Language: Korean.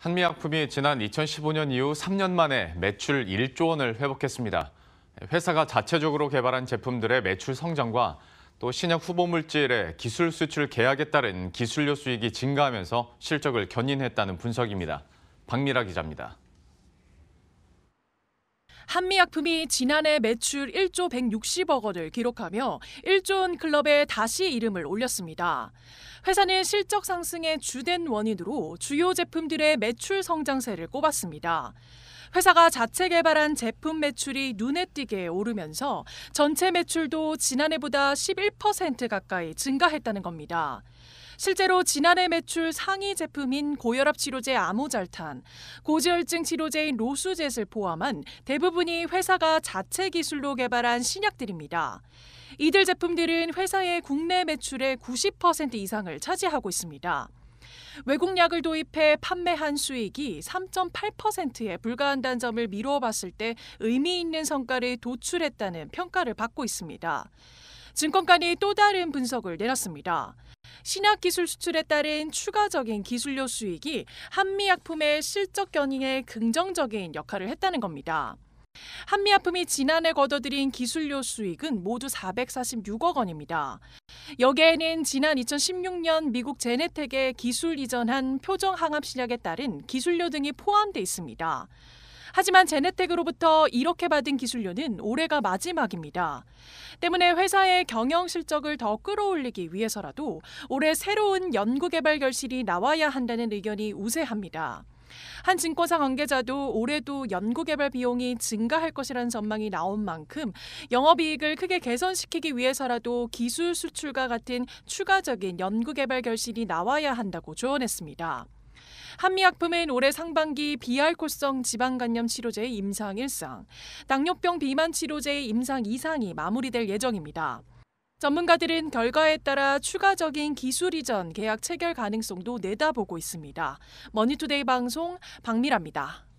한미약품이 지난 2015년 이후 3년 만에 매출 1조 원을 회복했습니다. 회사가 자체적으로 개발한 제품들의 매출 성장과 또 신약 후보 물질의 기술 수출 계약에 따른 기술료 수익이 증가하면서 실적을 견인했다는 분석입니다. 박미라 기자입니다. 한미약품이 지난해 매출 1조 160억 원을 기록하며 1조 원 클럽에 다시 이름을 올렸습니다. 회사는 실적 상승의 주된 원인으로 주요 제품들의 매출 성장세를 꼽았습니다. 회사가 자체 개발한 제품 매출이 눈에 띄게 오르면서 전체 매출도 지난해보다 11% 가까이 증가했다는 겁니다. 실제로 지난해 매출 상위 제품인 고혈압 치료제 아모잘탄, 고지혈증 치료제인 로수젯을 포함한 대부분이 회사가 자체 기술로 개발한 신약들입니다. 이들 제품들은 회사의 국내 매출의 90% 이상을 차지하고 있습니다. 외국 약을 도입해 판매한 수익이 3.8%에 불과한다는 점을 미루어 봤을 때 의미 있는 성과를 도출했다는 평가를 받고 있습니다. 증권가이 또 다른 분석을 내놨습니다. 신약 기술 수출에 따른 추가적인 기술료 수익이 한미약품의 실적 견인에 긍정적인 역할을 했다는 겁니다. 한미약품이 지난해 거둬들인 기술료 수익은 모두 446억 원입니다. 여기에는 지난 2016년 미국 제네텍에 기술 이전한 표정 항암 신약에 따른 기술료 등이 포함돼 있습니다. 하지만 제네텍으로부터 이렇게 받은 기술료는 올해가 마지막입니다. 때문에 회사의 경영 실적을 더 끌어올리기 위해서라도 올해 새로운 연구개발 결실이 나와야 한다는 의견이 우세합니다. 한 증권사 관계자도 올해도 연구개발 비용이 증가할 것이라는 전망이 나온 만큼 영업이익을 크게 개선시키기 위해서라도 기술 수출과 같은 추가적인 연구개발 결실이 나와야 한다고 조언했습니다. 한미약품은 올해 상반기 비알코성 지방간염 치료제 임상 1상, 당뇨병 비만 치료제 임상 2상이 마무리될 예정입니다. 전문가들은 결과에 따라 추가적인 기술 이전 계약 체결 가능성도 내다보고 있습니다. 머니투데이 방송 박미라입니다.